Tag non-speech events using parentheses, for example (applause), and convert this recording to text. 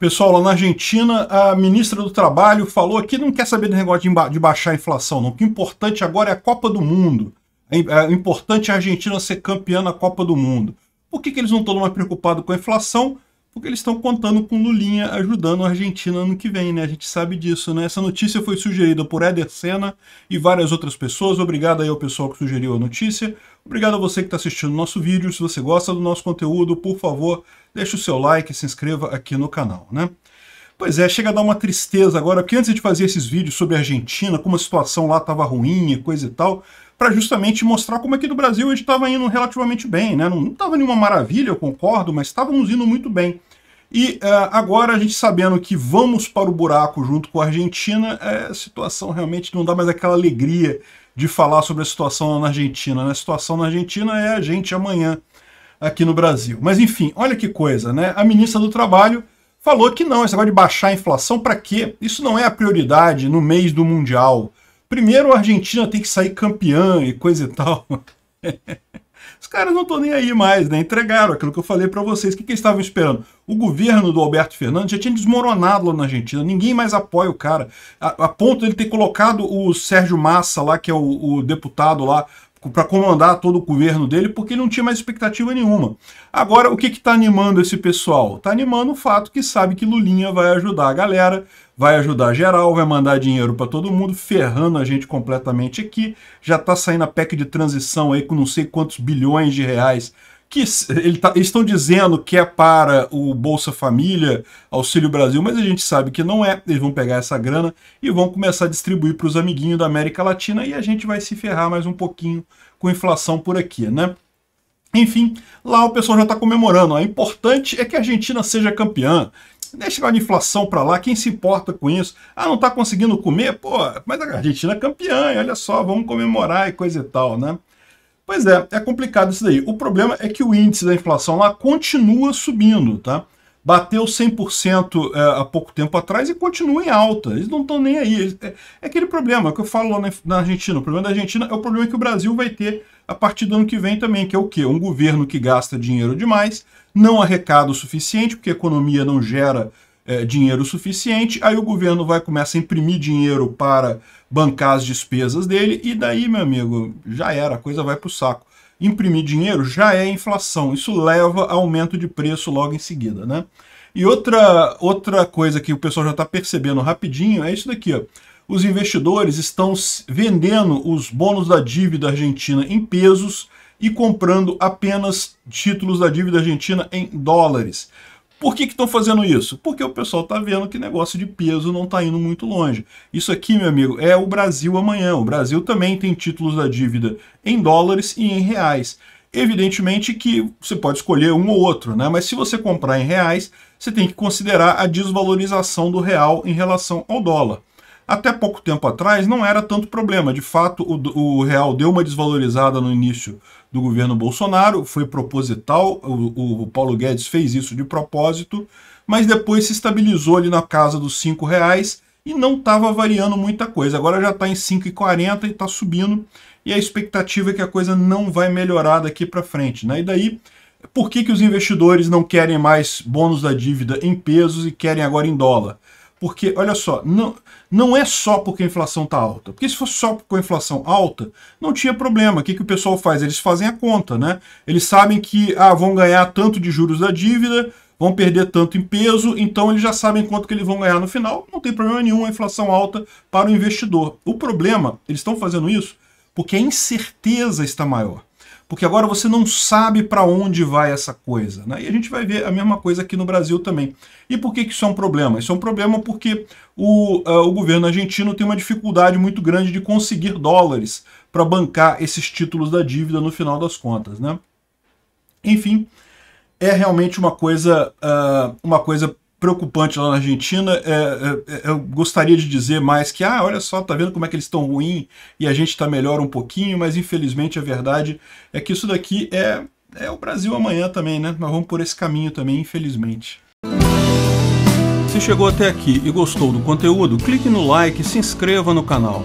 Pessoal, lá na Argentina, a ministra do Trabalho falou que não quer saber do negócio de, de baixar a inflação, não. O que é importante agora é a Copa do Mundo. É, é importante a Argentina ser campeã na Copa do Mundo. Por que, que eles não estão mais preocupados com a inflação? porque eles estão contando com Lulinha ajudando a Argentina ano que vem, né? A gente sabe disso, né? Essa notícia foi sugerida por Eder Senna e várias outras pessoas. Obrigado aí ao pessoal que sugeriu a notícia. Obrigado a você que está assistindo o nosso vídeo. Se você gosta do nosso conteúdo, por favor, deixe o seu like e se inscreva aqui no canal, né? Pois é, chega a dar uma tristeza agora, porque antes de fazer esses vídeos sobre a Argentina, como a situação lá estava ruim e coisa e tal, para justamente mostrar como aqui é no Brasil a gente estava indo relativamente bem, né? Não estava nenhuma maravilha, eu concordo, mas estávamos indo muito bem. E uh, agora a gente sabendo que vamos para o buraco junto com a Argentina, é, a situação realmente não dá mais aquela alegria de falar sobre a situação na Argentina. Né? A situação na Argentina é a gente amanhã aqui no Brasil. Mas enfim, olha que coisa, né? A ministra do Trabalho falou que não, esse negócio de baixar a inflação, para quê? Isso não é a prioridade no mês do Mundial primeiro a Argentina tem que sair campeã e coisa e tal. (laughs) Os caras não estão nem aí mais, né? Entregaram aquilo que eu falei para vocês. O que, que, eles estavam esperando? O governo do Alberto Fernandes já tinha desmoronado lá na Argentina. Ninguém mais apoia o cara. A, a ponto dele ter colocado o Sérgio Massa lá, que é o, o deputado lá, para comandar todo o governo dele, porque ele não tinha mais expectativa nenhuma. Agora, o que está animando esse pessoal? Está animando o fato que sabe que Lulinha vai ajudar a galera, vai ajudar geral, vai mandar dinheiro para todo mundo, ferrando a gente completamente aqui. Já está saindo a PEC de transição aí com não sei quantos bilhões de reais que ele tá, eles estão dizendo que é para o Bolsa Família, Auxílio Brasil, mas a gente sabe que não é. Eles vão pegar essa grana e vão começar a distribuir para os amiguinhos da América Latina e a gente vai se ferrar mais um pouquinho com inflação por aqui, né? Enfim, lá o pessoal já está comemorando. O é importante é que a Argentina seja campeã. Deixa lá de inflação para lá, quem se importa com isso? Ah, não está conseguindo comer? Pô, mas a Argentina é campeã, olha só, vamos comemorar e coisa e tal, né? Pois é, é complicado isso daí. O problema é que o índice da inflação lá continua subindo, tá? Bateu 100% é, eh, há pouco tempo atrás e continua em alta. Eles não estão nem aí. É, é, aquele problema que eu falo lá na, na Argentina. O problema da Argentina é o problema que o Brasil vai ter a partir do ano que vem também, que é o quê? Um governo que gasta dinheiro demais, não arrecada o suficiente, porque a economia não gera é, dinheiro suficiente, aí o governo vai começar a imprimir dinheiro para bancar as despesas dele, e daí, meu amigo, já era, a coisa vai para o saco. Imprimir dinheiro já é inflação, isso leva a aumento de preço logo em seguida, né? E outra, outra coisa que o pessoal já está percebendo rapidinho é isso daqui, ó. Os investidores estão vendendo os bônus da dívida argentina em pesos e comprando apenas títulos da dívida argentina em dólares. Por que estão fazendo isso? Porque o pessoal está vendo que negócio de peso não está indo muito longe. Isso aqui, meu amigo, é o Brasil amanhã. O Brasil também tem títulos da dívida em dólares e em reais. Evidentemente que você pode escolher um ou outro, né? mas se você comprar em reais, você tem que considerar a desvalorização do real em relação ao dólar até pouco tempo atrás não era tanto problema. De fato, o, o real deu uma desvalorizada no início do governo Bolsonaro, foi proposital, o, o Paulo Guedes fez isso de propósito, mas depois se estabilizou ali na casa dos cinco reais e não estava variando muita coisa. Agora já está em 5,40 e está subindo, e a expectativa é que a coisa não vai melhorar daqui para frente. Né? E daí, por que, que os investidores não querem mais bônus da dívida em pesos e querem agora em dólar? Porque, olha só, não, não é só porque a inflação está alta. Porque se fosse só com a inflação alta, não tinha problema. O que, que o pessoal faz? Eles fazem a conta, né? Eles sabem que ah, vão ganhar tanto de juros da dívida, vão perder tanto em peso, então eles já sabem quanto que eles vão ganhar no final. Não tem problema nenhum a inflação alta para o investidor. O problema, eles estão fazendo isso porque a incerteza está maior porque agora você não sabe para onde vai essa coisa. Né? E a gente vai ver a mesma coisa aqui no Brasil também. E por que, que isso é um problema? Isso é um problema porque o, uh, o governo argentino tem uma dificuldade muito grande de conseguir dólares para bancar esses títulos da dívida no final das contas. Né? Enfim, é realmente uma coisa, uh, uma coisa preocupante lá na Argentina, é, é, é, eu gostaria de dizer mais que, ah, olha só, tá vendo como é que eles estão ruim e a gente está melhor um pouquinho, mas infelizmente a verdade é que isso daqui é, é o Brasil amanhã também, né? Nós vamos por esse caminho também, infelizmente. Se chegou até aqui e gostou do conteúdo, clique no like e se inscreva no canal.